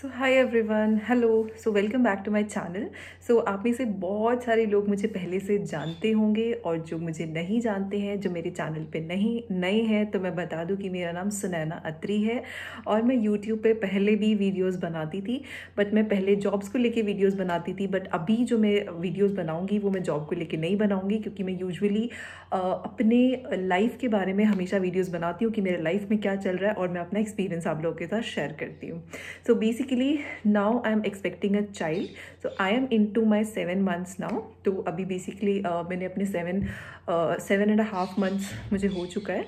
so every everyone hello so welcome back to my channel so आप में से बहुत सारे लोग मुझे पहले से जानते होंगे और जो मुझे नहीं जानते हैं जो मेरे चैनल पे नहीं नए हैं तो मैं बता दूं कि मेरा नाम सुनैना अत्री है और मैं यूट्यूब पे पहले भी वीडियोस बनाती थी बट मैं पहले जॉब्स को लेके वीडियोस बनाती थी बट अभी जो मैं वीडियोज़ बनाऊँगी वो मैं जॉब को लेके नहीं बनाऊँगी क्योंकि मैं यूजली अपने लाइफ के बारे में हमेशा वीडियोज़ बनाती हूँ कि मेरे लाइफ में क्या चल रहा है और मैं अपना एक्सपीरियंस आप लोगों के साथ शेयर करती हूँ so basic basically now I am expecting a child so I am into my seven months now तो अभी बेसिकली uh, मैंने अपने seven seven and half months मुझे हो चुका है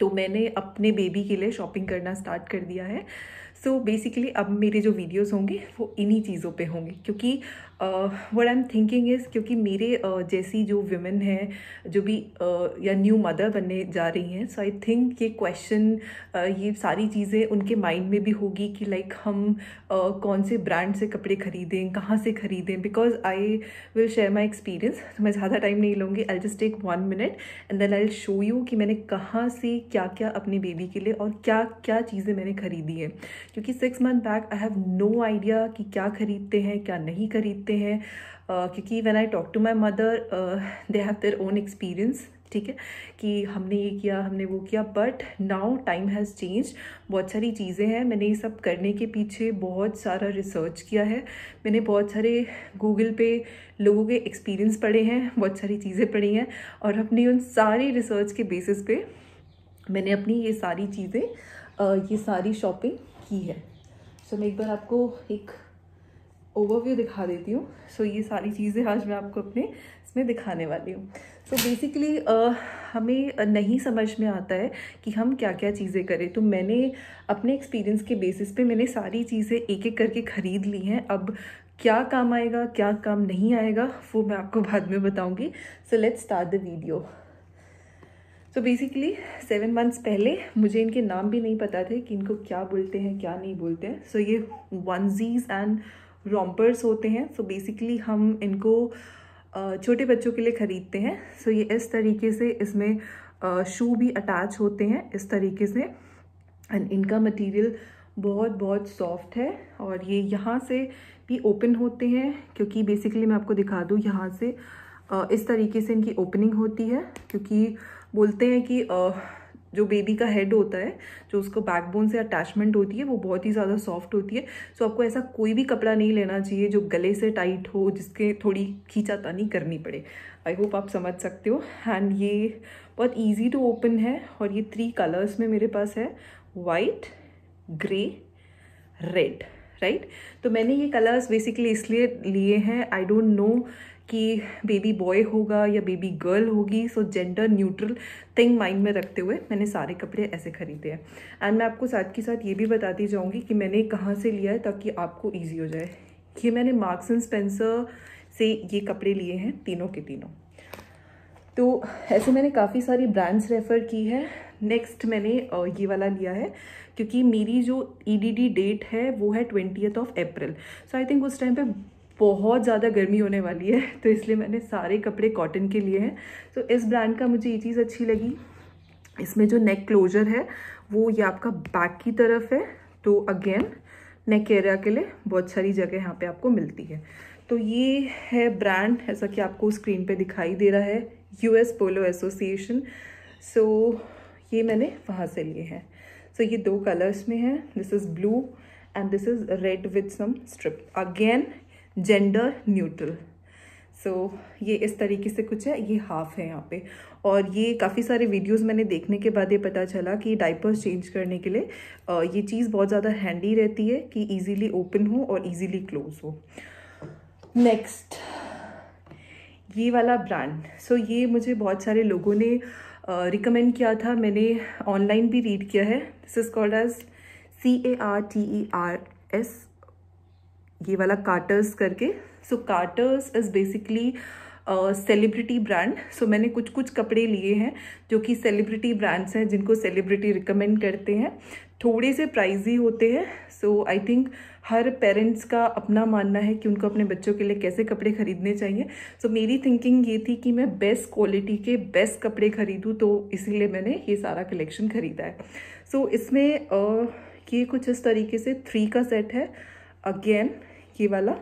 तो मैंने अपने बेबी के लिए शॉपिंग करना स्टार्ट कर दिया है सो so बेसिकली अब मेरे जो वीडियोस होंगे वो इन्हीं चीज़ों पे होंगे क्योंकि what I am thinking is क्योंकि मेरे uh, जैसी जो वुमेन हैं जो भी uh, या न्यू मदर बनने जा रही हैं सो आई थिंक ये क्वेश्चन uh, ये सारी चीज़ें उनके माइंड में भी होगी कि लाइक like, हम uh, कौन से ब्रांड से कपड़े खरीदें कहाँ से खरीदें because I will share my experience तो मैं ज़्यादा टाइम नहीं लूँगी I just take one minute and then I show you कि मैंने कहाँ से क्या क्या अपने बेबी के लिए और क्या क्या चीज़ें मैंने खरीदी हैं क्योंकि six month back I have no idea कि क्या ख़रीदते हैं क्या नहीं ख़रीदते हैं uh, क्योंकि when I talk to my mother they have their own experience ठीक है कि हमने ये किया हमने वो किया but now time has change बहुत सारी चीज़ें हैं मैंने ये सब करने के पीछे बहुत सारा रिसर्च किया है मैंने बहुत सारे गूगल पे लोगों के एक्सपीरियंस पढ़े हैं बहुत सारी चीज़ें पढ़ी हैं और अपनी उन सारी रिसर्च के बेसिस पे मैंने अपनी ये सारी चीज़ें ये सारी शॉपिंग की है सो so, मैं एक बार आपको एक ओवरव्यू दिखा देती हूँ सो so, ये सारी चीज़ें आज मैं आपको अपने इसमें दिखाने वाली हूँ सो बेसिकली हमें नहीं समझ में आता है कि हम क्या क्या चीज़ें करें तो मैंने अपने एक्सपीरियंस के बेसिस पे मैंने सारी चीज़ें एक एक करके ख़रीद ली हैं अब क्या काम आएगा क्या काम नहीं आएगा वो मैं आपको बाद में बताऊँगी so let's start the video so basically seven months पहले मुझे इनके नाम भी नहीं पता थे कि इनको क्या बोलते हैं क्या नहीं बोलते हैं सो so, ये वनजीज एंड रॉम्पर्स होते हैं सो so, बेसिकली हम इनको छोटे बच्चों के लिए ख़रीदते हैं सो so, ये इस तरीके से इसमें शू भी अटैच होते हैं इस तरीके से एंड इनका मटेरियल बहुत बहुत सॉफ्ट है और ये यहाँ से भी ओपन होते हैं क्योंकि बेसिकली मैं आपको दिखा दूँ यहाँ से इस तरीके से इनकी ओपनिंग होती है क्योंकि बोलते हैं कि जो बेबी का हेड होता है जो उसको बैकबोन से अटैचमेंट होती है वो बहुत ही ज़्यादा सॉफ्ट होती है सो आपको ऐसा कोई भी कपड़ा नहीं लेना चाहिए जो गले से टाइट हो जिसके थोड़ी खींचातानी करनी पड़े आई होप आप समझ सकते हो एंड ये बहुत ईजी टू ओपन है और ये थ्री कलर्स में मेरे पास है वाइट ग्रे रेड राइट तो मैंने ये कलर्स बेसिकली इसलिए लिए हैं आई डोंट नो कि बेबी बॉय होगा या बेबी गर्ल होगी so gender neutral thing mind में रखते हुए मैंने सारे कपड़े ऐसे ख़रीदे हैं एंड मैं आपको साथ के साथ ये भी बताती जाऊँगी कि मैंने कहाँ से लिया है ताकि आपको ईजी हो जाए ये मैंने मार्क्स एंड स्पेंसर से ये कपड़े लिए हैं तीनों के तीनों तो ऐसे मैंने काफ़ी सारी ब्रांड्स रेफ़र की है नेक्स्ट मैंने ये वाला लिया है क्योंकि मेरी जो ईडीडी e डेट है वो है twentieth of April so I think उस टाइम पे बहुत ज़्यादा गर्मी होने वाली है तो इसलिए मैंने सारे कपड़े कॉटन के लिए हैं तो इस ब्रांड का मुझे ये चीज़ अच्छी लगी इसमें जो नेक क्लोजर है वो ये आपका बैक की तरफ है तो अगेन नेक एरिया के लिए बहुत सारी जगह यहाँ पे आपको मिलती है तो ये है ब्रांड ऐसा कि आपको स्क्रीन पे दिखाई दे रहा है यूएस पोलो एसोसिएशन सो ये मैंने वहाँ से लिए हैं सो so, ये दो कलर्स में है this is blue and this is red with some strip again gender neutral so so, ये इस तरीके से कुछ है ये हाफ है यहाँ पे और ये काफ़ी सारे वीडियोस मैंने देखने के बाद ये पता चला कि डाइपर्स चेंज करने के लिए ये चीज़ बहुत ज़्यादा हैंडी रहती है कि इजीली ओपन हो और इजीली क्लोज हो नेक्स्ट ये वाला ब्रांड सो so, ये मुझे बहुत सारे लोगों ने रिकमेंड uh, किया था मैंने ऑनलाइन भी रीड किया है this is called as C A R T E R S ये वाला कार्टर्स करके so Carter's is basically celebrity brand so मैंने कुछ कुछ कपड़े लिए हैं जो कि सेलिब्रिटी ब्रांड्स हैं जिनको सेलिब्रिटी रिकमेंड करते हैं थोड़े से प्राइजी होते हैं so I think her parents का अपना मानना है कि उनको अपने बच्चों के लिए कैसे कपड़े खरीदने चाहिए सो so, मेरी थिंकिंग ये थी कि मैं बेस्ट क्वालिटी के बेस्ट कपड़े खरीदूँ तो इसीलिए मैंने ये सारा कलेक्शन ख़रीदा है सो so, इसमें uh, ये कुछ इस तरीके से थ्री का सेट है अगेन ये वाला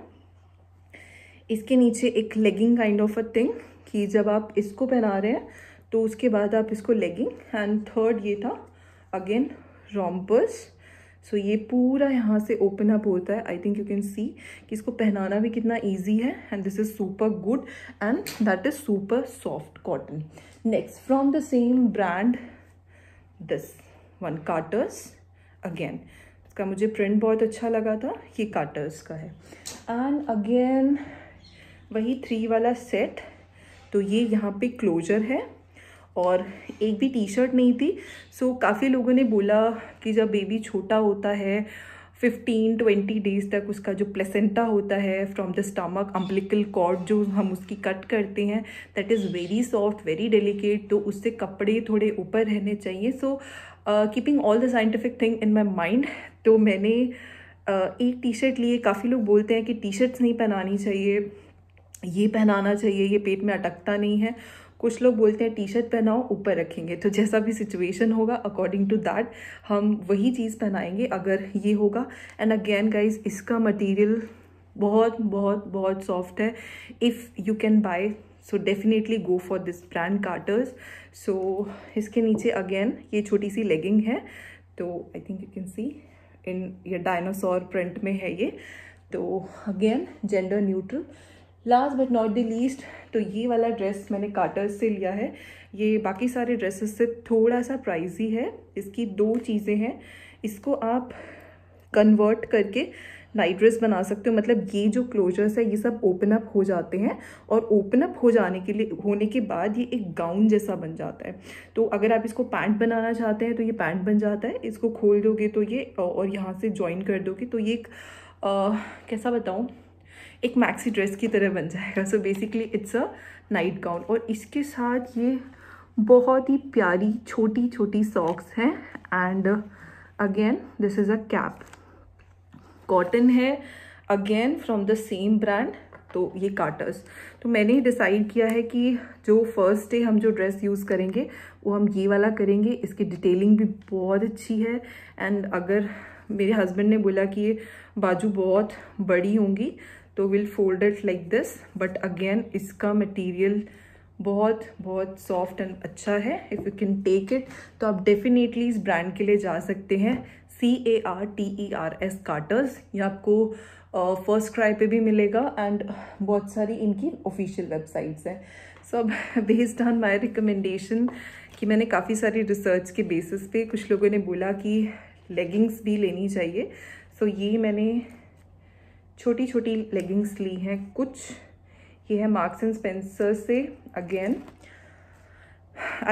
इसके नीचे एक legging kind of a thing कि जब आप इसको पहना रहे हैं तो उसके बाद आप इसको लेगिंग एंड थर्ड ये था अगेन रॉम्पर्स सो ये पूरा यहाँ से ओपन अप होता है I think you can see कि इसको पहनाना भी कितना ईजी है and this is super good and that is super soft cotton next from the same brand this one Carter's again इसका मुझे प्रिंट बहुत अच्छा लगा था ये काटर्स का है एंड अगेन वही थ्री वाला सेट तो ये यहाँ पे क्लोजर है और एक भी टी शर्ट नहीं थी सो so, काफ़ी लोगों ने बोला कि जब बेबी छोटा होता है फिफ्टीन ट्वेंटी डेज़ तक उसका जो प्लेसेंटा होता है from the stomach umbilical cord जो हम उसकी कट करते हैं that is very soft very delicate तो उससे कपड़े थोड़े ऊपर रहने चाहिए so so, keeping all the scientific thing in my mind तो मैंने uh, एक टी शर्ट लिए काफ़ी लोग बोलते हैं कि टी शर्ट्स नहीं पहनानी चाहिए ये पहनाना चाहिए ये पेट में अटकता नहीं है कुछ लोग बोलते हैं टी शर्ट पहनाओ ऊपर रखेंगे तो जैसा भी सिचुएशन होगा अकॉर्डिंग टू दैट हम वही चीज़ पहनाएंगे अगर ये होगा एंड अगेन गाइज इसका मटेरियल बहुत बहुत बहुत सॉफ्ट है if you can buy so definitely go for this brand Carter's so इसके नीचे अगेन ये छोटी सी लेगिंग है तो I think you can see in ये डायनासोर प्रिंट में है ये तो again gender neutral last but not the least तो ये वाला ड्रेस मैंने काटर्स से लिया है ये बाकी सारे ड्रेसेस से थोड़ा सा प्राइजी है इसकी दो चीज़ें हैं इसको आप कन्वर्ट करके नाइट ड्रेस बना सकते हो मतलब ये जो क्लोजर्स है ये सब ओपन अप हो जाते हैं और ओपन अप हो जाने के लिए होने के बाद ये एक गाउन जैसा बन जाता है तो अगर आप इसको पैंट बनाना चाहते हैं तो ये पैंट बन जाता है इसको खोल दोगे तो ये और यहाँ से ज्वाइन कर दोगे तो ये एक आ, कैसा बताऊँ एक मैक्सी ड्रेस की तरह बन जाएगा so basically it's a night gown और इसके साथ ये बहुत ही प्यारी छोटी छोटी सॉक्स हैं and again this is a cap cotton है again from the same brand तो ये काटर्स तो मैंने डिसाइड किया है कि जो फर्स्ट डे हम जो ड्रेस यूज़ करेंगे वो हम ये वाला करेंगे इसकी डिटेलिंग भी बहुत अच्छी है एंड अगर मेरे हस्बैंड ने बोला कि ये बाजू बहुत बड़ी होंगी तो will fold it like this but again इसका मटीरियल बहुत बहुत सॉफ्ट एंड अच्छा है if you can take it तो आप डेफिनेटली इस ब्रांड के लिए जा सकते हैं C A R T E R S Carter's ये आपको फर्स्ट uh, क्राई पे भी मिलेगा एंड बहुत सारी इनकी ऑफिशियल वेबसाइट्स हैं सो अब बेस्ड ऑन माय रिकमेंडेशन कि मैंने काफ़ी सारी रिसर्च के बेसिस पे कुछ लोगों ने बोला कि लेगिंग्स भी लेनी चाहिए सो so, ये मैंने छोटी छोटी लेगिंग्स ली हैं कुछ ये है मार्क्स एंड स्पेंसर से अगेन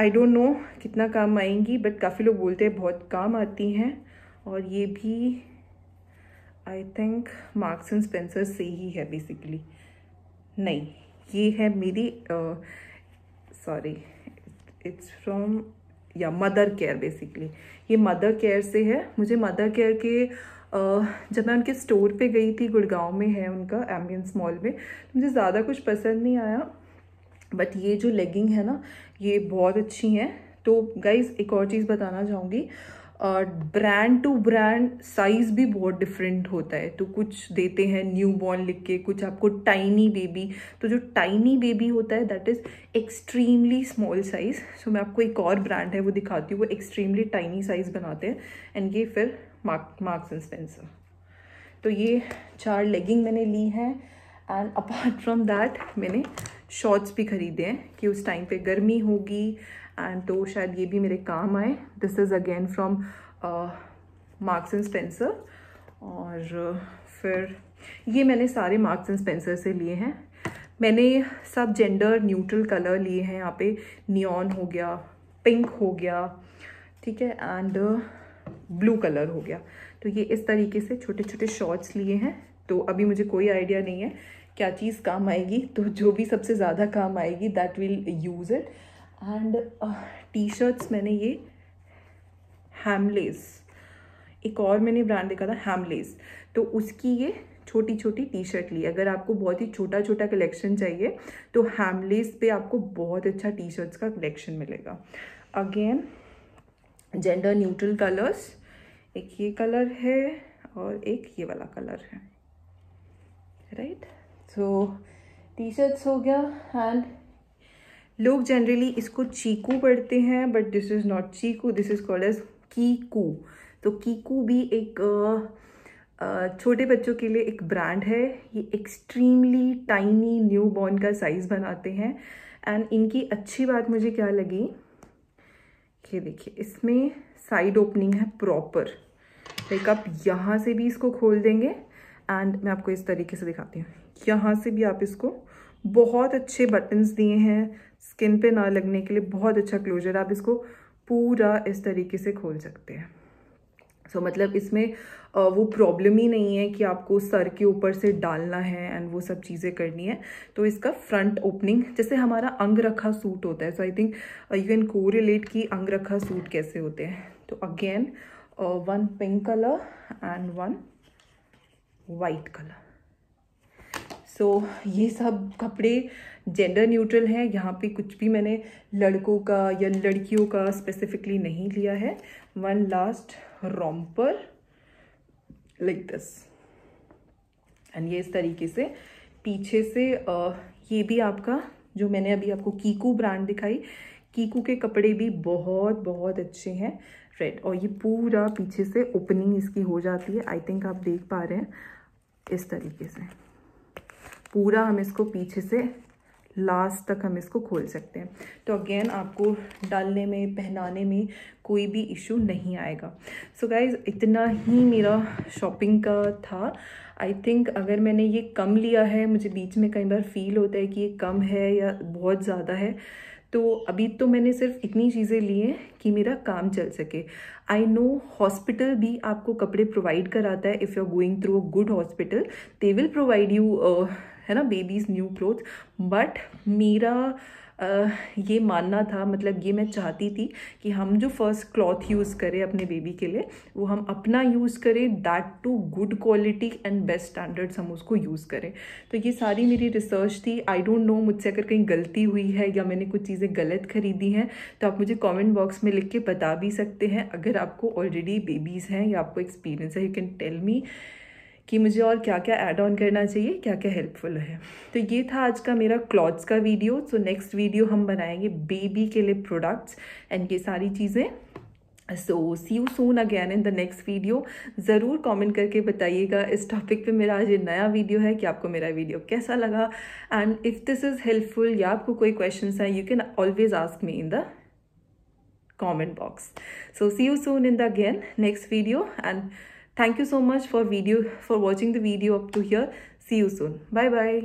आई डोंट नो कितना काम आएंगी बट काफ़ी लोग बोलते हैं बहुत काम आती हैं और ये भी I think Marks and Spencer से ही है बेसिकली नहीं ये है मेरी सॉरी इट्स फ्रॉम या मदर केयर बेसिकली ये मदर केयर से है मुझे मदर केयर के Uh, जब मैं उनके स्टोर पे गई थी गुड़गांव में है उनका एम्बियंस मॉल में तो मुझे ज़्यादा कुछ पसंद नहीं आया बट ये जो लेगिंग है ना ये बहुत अच्छी हैं तो गाइज एक और चीज़ बताना चाहूँगी ब्रांड टू ब्रांड साइज़ भी बहुत डिफरेंट होता है तो कुछ देते हैं न्यू बॉर्न लिख के कुछ आपको टाइनी बेबी तो जो टाइनी बेबी होता है that is extremely small size so मैं आपको एक और ब्रांड है वो दिखाती हूँ वो एक्सट्रीमली टाइनी साइज़ बनाते हैं एंड ये फिर मार्क मार्क्स एंड स्पेंसर तो ये चार लेगिंग मैंने ली हैं एंड अपार्ट फ्रॉम दैट मैंने शॉर्ट्स भी ख़रीदे हैं कि उस टाइम पे गर्मी होगी एंड तो शायद ये भी मेरे काम आए this is again from Marks and Spencer और uh, फिर ये मैंने सारे मार्क्स एंड स्पेंसर से लिए हैं मैंने सब जेंडर न्यूट्रल कलर लिए हैं यहाँ पे नियॉन हो गया पिंक हो गया ठीक है एंड ब्लू कलर हो गया तो ये इस तरीके से छोटे छोटे शॉर्ट्स लिए हैं तो अभी मुझे कोई आइडिया नहीं है क्या चीज़ काम आएगी तो जो भी सबसे ज़्यादा काम आएगी that will use it and T shirts मैंने ये हैमलेस एक और मैंने ब्रांड देखा था हैमलेस तो उसकी ये छोटी छोटी टी शर्ट ली अगर आपको बहुत ही छोटा छोटा कलेक्शन चाहिए तो हैमलेस पे आपको बहुत अच्छा टी शर्ट्स का कलेक्शन मिलेगा अगेन जेंडर न्यूट्रल कलर्स एक ये कलर है और एक ये वाला कलर है राइट सो टी शर्ट्स हो गया एंड लोग जनरली इसको चीकू पढ़ते हैं but this is not Chicco this is called as Chicco तो कीकू भी एक छोटे बच्चों के लिए एक ब्रांड है ये एक्सट्रीमली टाइनी न्यू बॉर्न का साइज़ बनाते हैं एंड इनकी अच्छी बात मुझे क्या लगी ये देखिए इसमें साइड ओपनिंग है प्रॉपर लाइक आप यहाँ से भी इसको खोल देंगे एंड मैं आपको इस तरीके से दिखाती हूँ यहाँ से भी आप इसको बहुत अच्छे बटन्स दिए हैं स्किन पे ना लगने के लिए बहुत अच्छा क्लोजर आप इसको पूरा इस तरीके से खोल सकते हैं सो so, मतलब इसमें वो प्रॉब्लम ही नहीं है कि आपको सर के ऊपर से डालना है एंड वो सब चीज़ें करनी है तो इसका फ्रंट ओपनिंग जैसे हमारा अंग रखा सूट होता है so I think you can को रिलेट कि अंग रखा सूट कैसे होते हैं तो again one pink colour and one white colour so so, ये सब कपड़े जेंडर न्यूट्रल हैं यहाँ पे कुछ भी मैंने लड़कों का या लड़कियों का स्पेसिफिकली नहीं लिया है one last romper like this and ये इस तरीके से पीछे से ये भी आपका जो मैंने अभी आपको कीकू ब्रांड दिखाई कीकू के कपड़े भी बहुत बहुत अच्छे हैं रेड और ये पूरा पीछे से ओपनिंग इसकी हो जाती है आई थिंक आप देख पा रहे हैं इस तरीके से पूरा हम इसको पीछे से लास्ट तक हम इसको खोल सकते हैं तो अगेन आपको डालने में पहनाने में कोई भी इशू नहीं आएगा सो so गाइज इतना ही मेरा शॉपिंग का था आई थिंक अगर मैंने ये कम लिया है मुझे बीच में कई बार फील होता है कि ये कम है या बहुत ज़्यादा है तो अभी तो मैंने सिर्फ इतनी चीज़ें ली हैं कि मेरा काम चल सके आई नो हॉस्पिटल भी आपको कपड़े प्रोवाइड कराता है if you are going through a good hospital they will provide you है ना बेबीज़ न्यू क्लोथ बट मेरा आ, ये मानना था मतलब ये मैं चाहती थी कि हम जो फर्स्ट क्लॉथ यूज़ करें अपने बेबी के लिए वो हम अपना यूज़ करें that too good quality and best standards हम उसको यूज़ करें तो ये सारी मेरी रिसर्च थी आई डोंट नो मुझसे अगर कहीं गलती हुई है या मैंने कुछ चीज़ें गलत खरीदी हैं तो आप मुझे कॉमेंट बॉक्स में लिख के बता भी सकते हैं अगर आपको ऑलरेडी बेबीज़ हैं या आपको एक्सपीरियंस है यू कैन टेल मी कि मुझे और क्या क्या ऐड ऑन करना चाहिए क्या क्या हेल्पफुल है तो ये था आज का मेरा क्लॉथ्स का वीडियो सो नेक्स्ट वीडियो हम बनाएंगे बेबी के लिए प्रोडक्ट्स एंड ये सारी चीज़ें so see you soon again in the next video ज़रूर कॉमेंट करके बताइएगा इस टॉपिक पे मेरा आज ये नया वीडियो है कि आपको मेरा वीडियो कैसा लगा and if this is helpful या आपको कोई क्वेश्चन हैं you can always ask me in the comment box so see you soon in the again next video and thank you so much for video for watching the video up to here see you soon bye bye